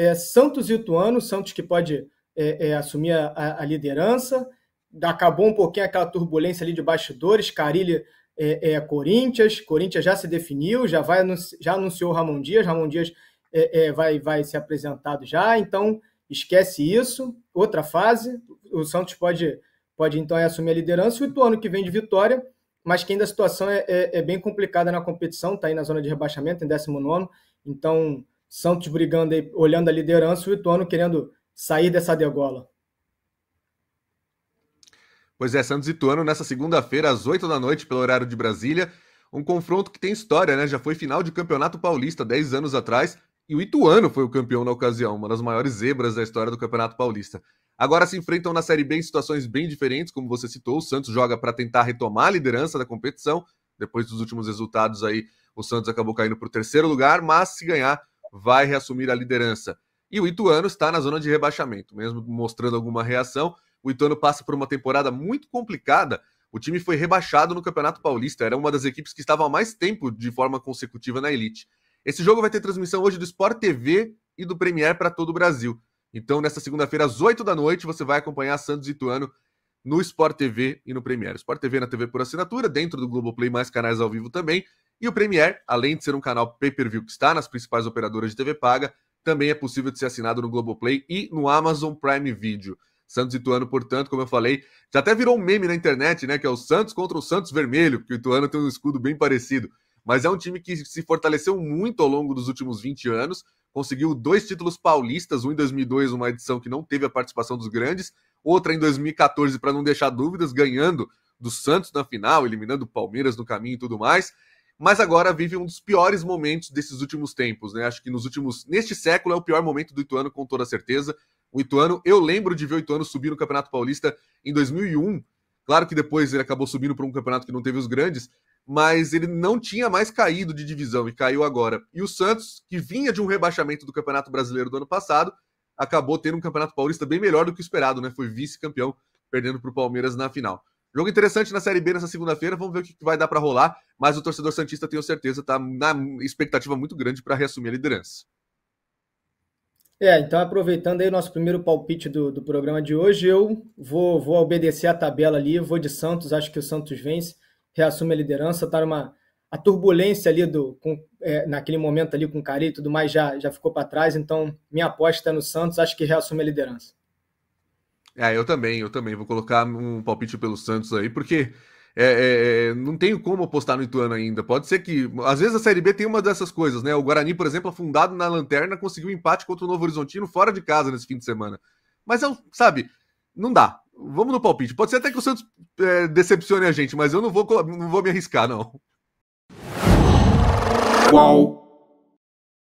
é, Santos e Ituano, Santos que pode é, é assumir a, a, liderança, acabou um pouquinho aquela turbulência ali de bastidores, Carilli é, é Corinthians, Corinthians já se definiu, já, vai, já anunciou Ramon Dias, Ramon Dias é, vai, vai ser apresentado já, então esquece isso, outra fase, o Santos pode, pode então assumir a liderança, o Ituano que vem de vitória, mas que ainda a situação é, é, é, bem complicada na competição, está aí na zona de rebaixamento, em 19, então Santos brigando, aí, olhando a liderança, o Ituano querendo sair dessa degola. Pois é, Santos e Ituano nessa segunda-feira, às 8 da noite, pelo horário de Brasília. Um confronto que tem história, né? Já foi final de Campeonato Paulista 10 anos atrás e o Ituano foi o campeão na ocasião, uma das maiores zebras da história do Campeonato Paulista. Agora se enfrentam na Série B em situações bem diferentes, como você citou. O Santos joga para tentar retomar a liderança da competição. Depois dos últimos resultados aí, o Santos acabou caindo para o terceiro lugar, mas se ganhar, vai reassumir a liderança. E o Ituano está na zona de rebaixamento, mesmo mostrando alguma reação. O Ituano passa por uma temporada muito complicada. O time foi rebaixado no Campeonato Paulista, era uma das equipes que estava há mais tempo de forma consecutiva na elite. Esse jogo vai ter transmissão hoje do Sport TV e do Premier para todo o Brasil. Então, nesta segunda-feira, às 8 da noite, você vai acompanhar Santos e Ituano no Sport TV e no Premier. Sport TV na TV por assinatura, dentro do Globoplay, mais canais ao vivo também. E o Premier, além de ser um canal pay-per-view que está nas principais operadoras de TV paga, também é possível de ser assinado no Globoplay e no Amazon Prime Video. Santos e Ituano, portanto, como eu falei, já até virou um meme na internet, né? Que é o Santos contra o Santos Vermelho, porque o Ituano tem um escudo bem parecido. Mas é um time que se fortaleceu muito ao longo dos últimos 20 anos, conseguiu dois títulos paulistas, um em 2002, uma edição que não teve a participação dos grandes, outra em 2014, para não deixar dúvidas, ganhando do Santos na final, eliminando o Palmeiras no caminho e tudo mais mas agora vive um dos piores momentos desses últimos tempos, né? Acho que nos últimos. Neste século é o pior momento do Ituano, com toda certeza. O Ituano, eu lembro de ver o Ituano subir no Campeonato Paulista em 2001. Claro que depois ele acabou subindo para um campeonato que não teve os grandes, mas ele não tinha mais caído de divisão e caiu agora. E o Santos, que vinha de um rebaixamento do Campeonato Brasileiro do ano passado, acabou tendo um Campeonato Paulista bem melhor do que o esperado, né? Foi vice-campeão, perdendo para o Palmeiras na final. Jogo interessante na Série B nessa segunda-feira, vamos ver o que vai dar para rolar, mas o torcedor Santista, tenho certeza, está na expectativa muito grande para reassumir a liderança. É, então aproveitando aí o nosso primeiro palpite do, do programa de hoje, eu vou, vou obedecer a tabela ali, vou de Santos, acho que o Santos vence, reassume a liderança, tá numa a turbulência ali do com, é, naquele momento ali com o Cari e tudo mais já, já ficou para trás, então minha aposta é no Santos, acho que reassume a liderança. É, eu também, eu também. Vou colocar um palpite pelo Santos aí, porque é, é, é, não tenho como apostar no Ituano ainda. Pode ser que. Às vezes a Série B tem uma dessas coisas, né? O Guarani, por exemplo, afundado na lanterna, conseguiu um empate contra o Novo Horizontino fora de casa nesse fim de semana. Mas, eu, é sabe, não dá. Vamos no palpite. Pode ser até que o Santos é, decepcione a gente, mas eu não vou, não vou me arriscar, não. Qual